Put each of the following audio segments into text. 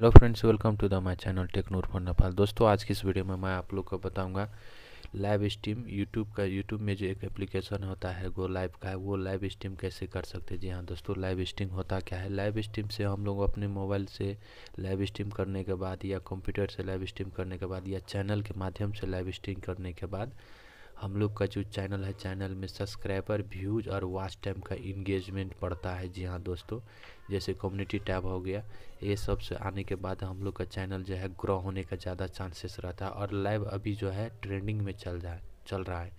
hello friends welcome to the my channel techno for Nepal दोस्तों आज की इस वीडियो में मैं आप लोग को बताऊंगा लाइव स्ट्रीम यूट्यूब का यूट्यूब में जो एक एप्लीकेशन होता है गो लाइव का है वो लाइव स्ट्रीम कैसे कर सकते हैं जी हाँ दोस्तों लाइव स्ट्रीम होता क्या है लाइव स्ट्रीम से हम लोग अपने मोबाइल से लाइव स्ट्रीम करने के बाद या कंप्यूटर से लाइव स्ट्रीम करने के बाद या चैनल के माध्यम से लाइव स्ट्रीम करने के बाद हम लोग का जो चैनल है चैनल में सब्सक्राइबर व्यूज़ और वॉच टाइम का इंगेजमेंट पड़ता है जी हाँ दोस्तों जैसे कम्युनिटी टैब हो गया ये सब से आने के बाद हम लोग का चैनल जो है ग्रो होने का ज़्यादा चांसेस रहता है और लाइव अभी जो है ट्रेंडिंग में चल जाए चल रहा है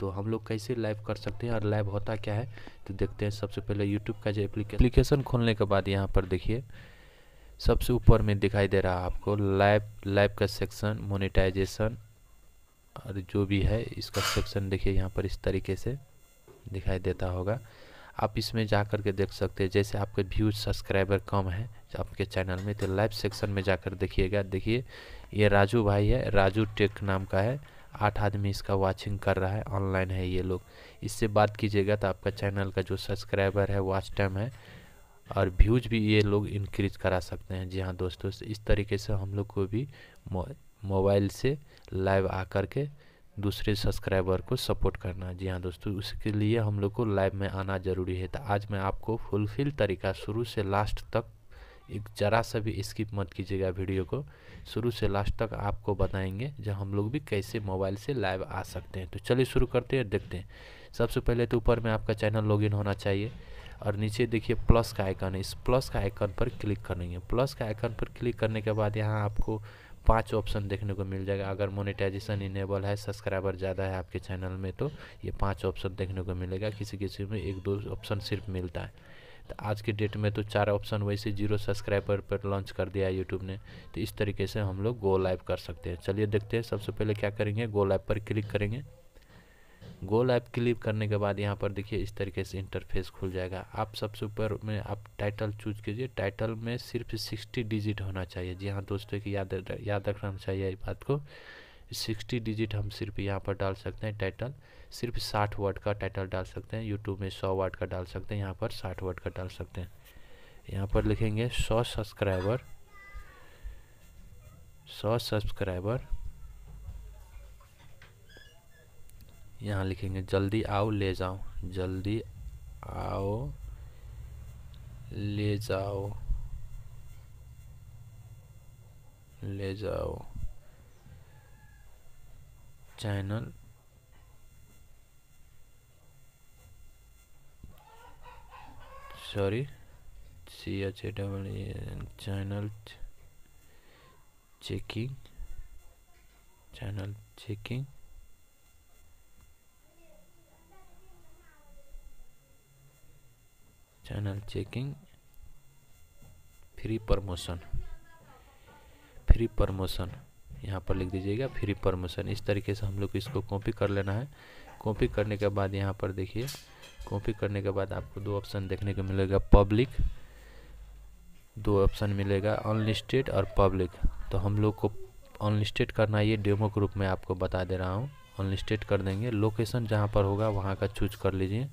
तो हम लोग कैसे लाइव कर सकते हैं और लाइव होता क्या है तो देखते हैं सबसे पहले यूट्यूब का जो एप्लीकेशन खोलने के बाद यहाँ पर देखिए सबसे ऊपर में दिखाई दे रहा है आपको लाइव लाइव का सेक्शन मोनिटाइजेशन और जो भी है इसका सेक्शन देखिए यहाँ पर इस तरीके से दिखाई देता होगा आप इसमें जा कर के देख सकते हैं जैसे आपके व्यू सब्सक्राइबर कम है आपके चैनल में तो लाइव सेक्शन में जाकर देखिएगा देखिए ये राजू भाई है राजू टेक नाम का है आठ आदमी इसका वाचिंग कर रहा है ऑनलाइन है ये लोग इससे बात कीजिएगा तो आपका चैनल का जो सब्सक्राइबर है वॉच टाइम है और व्यूज भी ये लोग इंक्रीज करा सकते हैं जी हाँ दोस्तों इस तरीके से हम लोग को भी मोबाइल से लाइव आ के दूसरे सब्सक्राइबर को सपोर्ट करना जी हाँ दोस्तों उसके लिए हम लोग को लाइव में आना ज़रूरी है तो आज मैं आपको फुलफिल तरीका शुरू से लास्ट तक एक ज़रा सा भी स्किप मत कीजिएगा वीडियो को शुरू से लास्ट तक आपको बताएंगे जब हम लोग भी कैसे मोबाइल से लाइव आ सकते हैं तो चलिए शुरू करते हैं देखते हैं सबसे पहले तो ऊपर में आपका चैनल लॉगिन होना चाहिए और नीचे देखिए प्लस का आइकन है इस प्लस का आइकन पर क्लिक करेंगे प्लस का आइकन पर क्लिक करने के बाद यहाँ आपको पांच ऑप्शन देखने को मिल जाएगा अगर मोनेटाइजेशन इनेबल है सब्सक्राइबर ज़्यादा है आपके चैनल में तो ये पांच ऑप्शन देखने को मिलेगा किसी किसी में एक दो ऑप्शन सिर्फ मिलता है तो आज के डेट में तो चार ऑप्शन वैसे जीरो सब्सक्राइबर पर लॉन्च कर दिया है यूट्यूब ने तो इस तरीके से हम लोग गो लाइव कर सकते हैं चलिए देखते हैं सबसे पहले क्या करेंगे गो लाइव पर क्लिक करेंगे गोल ऐप क्लिक करने के बाद यहाँ पर देखिए इस तरीके से इंटरफेस खुल जाएगा आप सबसे ऊपर में आप टाइटल चूज कीजिए टाइटल में सिर्फ सिक्सटी डिजिट होना चाहिए जी हाँ दोस्तों की याद याद रखना चाहिए इस बात को सिक्सटी डिजिट हम सिर्फ यहाँ पर डाल सकते हैं टाइटल सिर्फ साठ वर्ड का टाइटल डाल सकते हैं यूट्यूब में सौ वर्ड का डाल सकते हैं यहाँ पर साठ वर्ड का डाल सकते हैं यहाँ पर लिखेंगे सौ सब्सक्राइबर सौ सब्सक्राइबर यहाँ लिखेंगे जल्दी आओ ले जाओ जल्दी आओ ले जाओ ले जाओ channel sorry C H A double channel checking channel checking channel checking free promotion free promotion यहाँ पर लिख दीजिएगा फ्री प्रमोशन इस तरीके से हम लोग इसको कॉपी कर लेना है कॉपी करने के बाद यहाँ पर देखिए कॉपी करने के बाद आपको दो ऑप्शन देखने को मिलेगा पब्लिक दो ऑप्शन मिलेगा अनलिस्टेड और पब्लिक तो हम लोग को अनलिस्टेड करना ये डेमो के रूप में आपको बता दे रहा हूँ अनलिस्टेड कर देंगे लोकेशन जहाँ पर होगा वहाँ का चूज कर लीजिए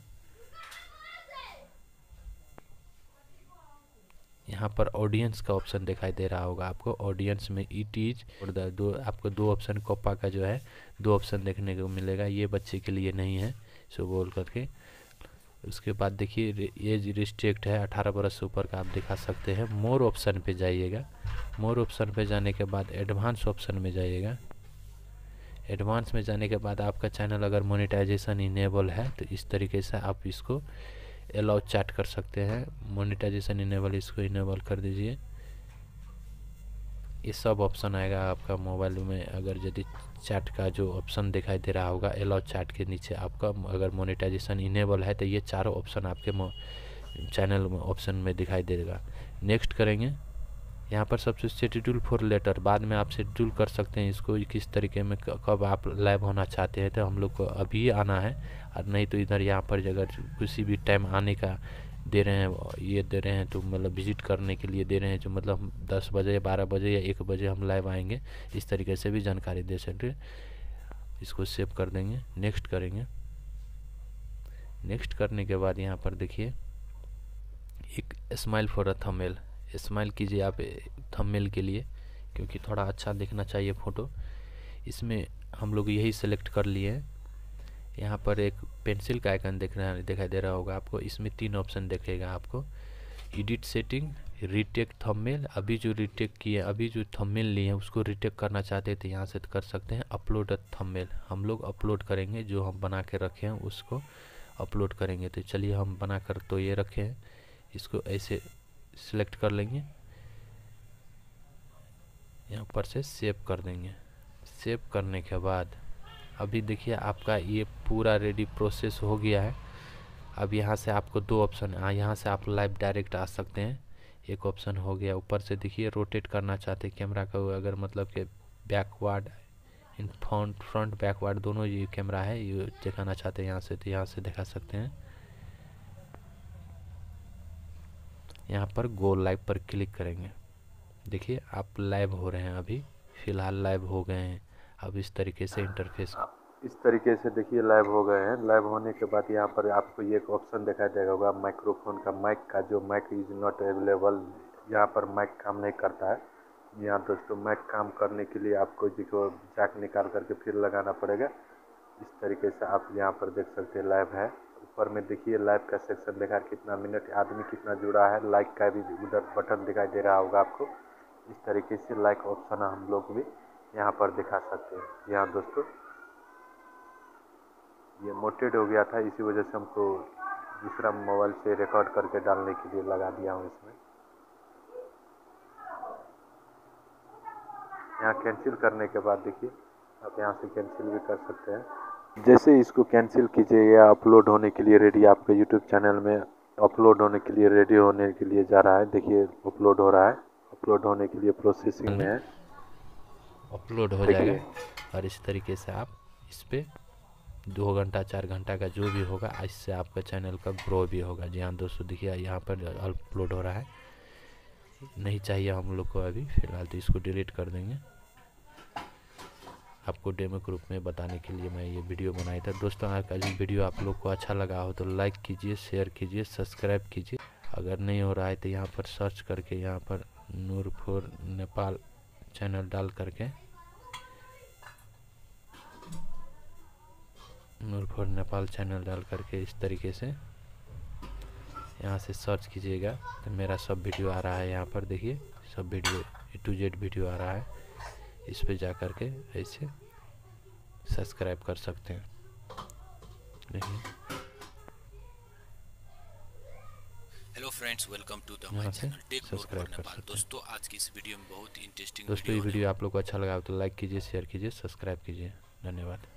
यहाँ पर ऑडियंस का ऑप्शन दिखाई दे रहा होगा आपको ऑडियंस में इट इज और द दो आपको दो ऑप्शन कोपा का जो है दो ऑप्शन देखने को मिलेगा ये बच्चे के लिए नहीं है सो बोल करके उसके बाद देखिए एज रिस्ट्रिक्ट है अठारह बरस से ऊपर का आप दिखा सकते हैं मोर ऑप्शन पे जाइएगा मोर ऑप्शन पे जाने के बाद एडवांस ऑप्शन में जाइएगा एडवांस में जाने के बाद आपका चैनल अगर मोनिटाइजेशन इनेबल है तो इस तरीके से आप इसको अलाउ चैट कर सकते हैं मोनिटाइजेशन इनेबल इसको इनेबल कर दीजिए ये सब ऑप्शन आएगा आपका मोबाइल में अगर यदि चैट का जो ऑप्शन दिखाई दे रहा होगा एलाउ चैट के नीचे आपका अगर मोनिटाइजेशन इनेबल है तो ये चारों ऑप्शन आपके चैनल ऑप्शन में दिखाई देगा नेक्स्ट करेंगे यहाँ पर सबसे शेड्यूल फॉर लेटर बाद में आप शेड्यूल कर सकते हैं इसको किस तरीके में कब आप लाइव होना चाहते हैं तो हम लोग को अभी आना है और नहीं तो इधर यहाँ पर अगर किसी भी टाइम आने का दे रहे हैं ये दे रहे हैं तो मतलब विजिट करने के लिए दे रहे हैं जो मतलब दस बजे बारह बजे या एक बजे हम लाइव आएंगे इस तरीके से भी जानकारी दे सकते इसको सेव कर देंगे नेक्स्ट करेंगे नेक्स्ट करने के बाद यहाँ पर देखिए एक smile for a thumbnail smile कीजिए आप थंबनेल के लिए क्योंकि थोड़ा अच्छा दिखना चाहिए फ़ोटो इसमें हम लोग यही सेलेक्ट कर लिए हैं यहाँ पर एक पेंसिल का आइकन देख रहा दिखाई दे रहा होगा आपको इसमें तीन ऑप्शन देखेगा आपको एडिट सेटिंग रिटेक थंबनेल अभी जो रिटेक किए अभी जो थंबनेल लिए हैं उसको रिटेक करना चाहते हैं तो यहाँ से तो कर सकते हैं अपलोड थंबनेल हम लोग अपलोड करेंगे जो हम बना के रखे हैं उसको अपलोड करेंगे तो चलिए हम बना कर तो ये रखे हैं इसको ऐसे सिलेक्ट कर लेंगे यहाँ पर से सेव कर देंगे सेव करने के बाद अभी देखिए आपका ये पूरा रेडी प्रोसेस हो गया है अब यहाँ से आपको दो ऑप्शन है यहाँ से आप लाइव डायरेक्ट आ सकते हैं एक ऑप्शन हो गया ऊपर से देखिए रोटेट करना चाहते हैं कैमरा का अगर मतलब कि backward in front front backward दोनों ये कैमरा है ये दिखाना चाहते हैं यहाँ से तो यहाँ से दिखा सकते हैं यहाँ पर गो लाइव पर क्लिक करेंगे देखिए आप लाइव हो रहे हैं अभी फ़िलहाल लाइव हो गए हैं अब इस तरीके से इंटरफेस इस तरीके से देखिए लाइव हो गए हैं लाइव होने के बाद यहाँ पर आपको ये एक ऑप्शन दिखाई देगा होगा माइक्रोफोन का माइक का जो माइक इज नॉट अवेलेबल यहाँ पर माइक काम नहीं करता है यहाँ दोस्तों माइक काम करने के लिए आपको देखो जैक निकाल करके फिर लगाना पड़ेगा इस तरीके से आप यहाँ पर देख सकते हैं लाइव है ऊपर में देखिए लाइव का सेक्शन देखा कितना मिनट आदमी कितना जुड़ा है लाइक का भी उधर बटन दिखाई दे रहा होगा आपको इस तरीके से लाइक ऑप्शन हम लोग भी यहाँ पर दिखा सकते हैं यहाँ दोस्तों ये मोटेड हो गया था इसी वजह से हमको दूसरा मोबाइल से रिकॉर्ड करके डालने के लिए लगा दिया हूँ इसमें यहाँ कैंसिल करने के बाद देखिए आप यहाँ से कैंसिल भी कर सकते हैं जैसे इसको कैंसिल कीजिएगा अपलोड होने के लिए रेडी आपके यूट्यूब चैनल में अपलोड होने के लिए रेडी होने के लिए जा रहा है देखिए अपलोड हो रहा है अपलोड होने के लिए प्रोसेसिंग में है अपलोड हो जाएगा और इस तरीके से आप इस पर दो घंटा चार घंटा का जो भी होगा इससे आपका चैनल का ग्रो भी होगा जी हाँ दोस्तों देखिए यहाँ पर अपलोड हो रहा है नहीं चाहिए हम लोग को अभी फिलहाल तो इसको डिलीट कर देंगे आपको डेमो के रूप में बताने के लिए मैं ये वीडियो बनाया था दोस्तों आज वीडियो आप लोग को अच्छा लगा हो तो लाइक कीजिए शेयर कीजिए सब्सक्राइब कीजिए अगर नहीं हो रहा है तो यहाँ पर सर्च करके यहाँ पर नूरपुर नेपाल चैनल डाल करके नूरपुर नेपाल चैनल डाल करके इस तरीके से यहाँ से सर्च कीजिएगा तो मेरा सब वीडियो आ रहा है यहाँ पर देखिए सब video A to Z video आ रहा है इस पर जा कर के ऐसे सब्सक्राइब कर सकते हैं hello friends welcome to the my channel tech subscribe कर सकते दोस्तों आज की इस वीडियो में बहुत ही इंटरेस्टिंग दोस्तों ये वीडियो आप लोग को अच्छा लगा तो लाइक कीजिए शेयर कीजिए सब्सक्राइब कीजिए धन्यवाद